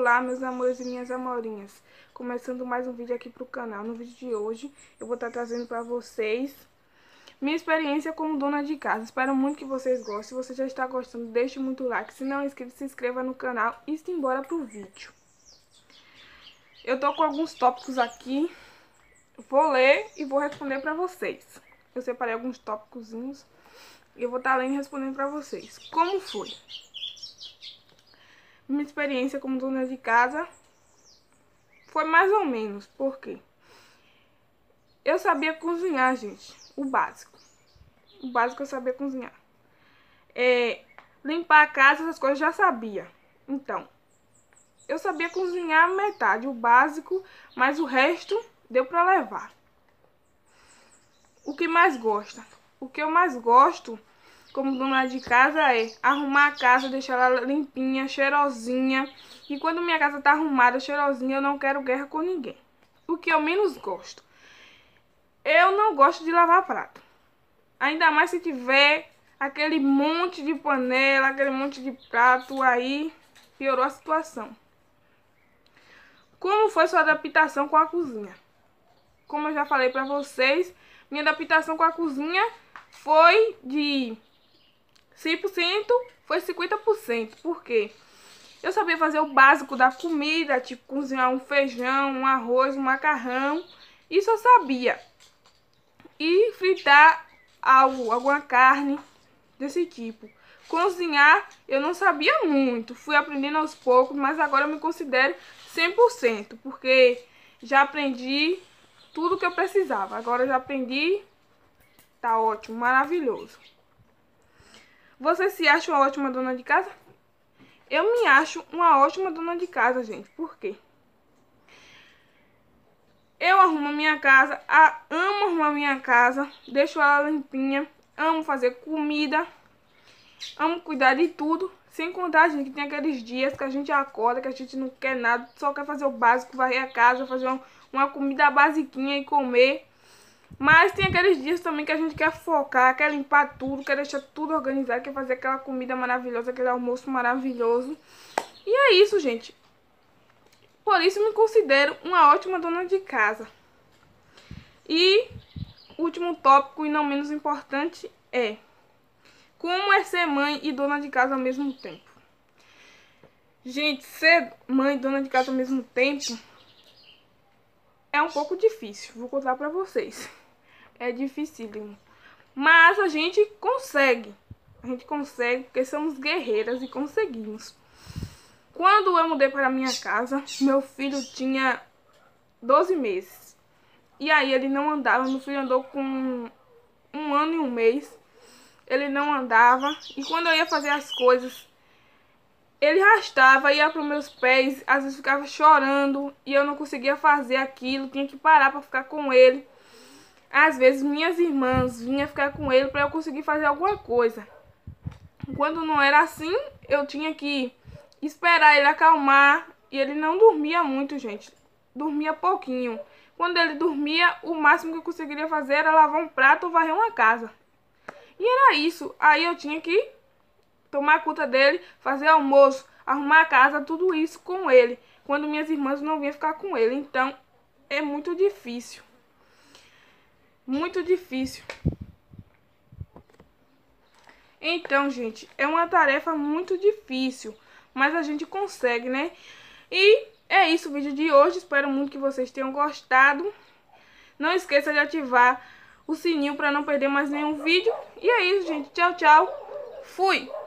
Olá, meus amores e minhas amorinhas. Começando mais um vídeo aqui pro canal. No vídeo de hoje, eu vou estar tá trazendo para vocês minha experiência como dona de casa. Espero muito que vocês gostem. Se você já está gostando, deixe muito like. Se não é inscrito, se inscreva no canal e se embora pro vídeo. Eu tô com alguns tópicos aqui. Vou ler e vou responder para vocês. Eu separei alguns tópicos e eu vou estar tá lendo e respondendo para vocês. Como foi? minha experiência como dona de casa foi mais ou menos, porque eu sabia cozinhar, gente, o básico. O básico eu sabia cozinhar. É, limpar a casa, essas coisas eu já sabia. Então, eu sabia cozinhar metade, o básico, mas o resto deu para levar. O que mais gosta? O que eu mais gosto como dona de casa é arrumar a casa, deixar ela limpinha, cheirosinha. E quando minha casa tá arrumada, cheirosinha, eu não quero guerra com ninguém. O que eu menos gosto. Eu não gosto de lavar prato. Ainda mais se tiver aquele monte de panela, aquele monte de prato aí, piorou a situação. Como foi sua adaptação com a cozinha? Como eu já falei para vocês, minha adaptação com a cozinha foi de 100% foi 50%. Por quê? Eu sabia fazer o básico da comida, tipo cozinhar um feijão, um arroz, um macarrão. Isso eu sabia. E fritar algo, alguma carne desse tipo. Cozinhar eu não sabia muito, fui aprendendo aos poucos, mas agora eu me considero 100%, porque já aprendi tudo que eu precisava. Agora eu já aprendi, tá ótimo, maravilhoso. Você se acha uma ótima dona de casa? Eu me acho uma ótima dona de casa, gente. Por quê? Eu arrumo minha casa, amo arrumar minha casa, deixo ela limpinha, amo fazer comida, amo cuidar de tudo. Sem contar, gente, que tem aqueles dias que a gente acorda, que a gente não quer nada, só quer fazer o básico, varrer a casa, fazer uma, comida basiquinha e comer. Mas tem aqueles dias também que a gente quer focar, quer limpar tudo, quer deixar tudo organizado, quer fazer aquela comida maravilhosa, aquele almoço maravilhoso. E é isso, gente. Por isso me considero uma ótima dona de casa. E último tópico e não menos importante é como é ser mãe e dona de casa ao mesmo tempo. Gente, ser mãe e dona de casa ao mesmo tempo é um pouco difícil, vou contar pra vocês é dificílimo. Mas a gente consegue. A gente consegue porque somos guerreiras e conseguimos. Quando eu mudei para minha casa, meu filho tinha 12 meses. E aí ele não andava, meu filho andou com um ano e um mês. Ele não andava. E quando eu ia fazer as coisas, ele arrastava, ia para os meus pés, às vezes ficava chorando e eu não conseguia fazer aquilo, tinha que parar para ficar com ele. Às vezes minhas irmãs vinham ficar com ele para eu conseguir fazer alguma coisa. Quando não era assim, eu tinha que esperar ele acalmar. E ele não dormia muito, gente. Dormia pouquinho. Quando ele dormia, o máximo que eu conseguiria fazer era lavar um prato ou varrer uma casa. E era isso. Aí eu tinha que tomar conta dele, fazer almoço, arrumar a casa, tudo isso com ele. Quando minhas irmãs não vinham ficar com ele. Então é muito difícil muito difícil. Então, gente, é uma tarefa muito difícil, mas a gente consegue, né? E é isso o vídeo de hoje. Espero muito que vocês tenham gostado. Não esqueça de ativar o sininho para não perder mais nenhum vídeo. E é isso, gente. Tchau, tchau. Fui!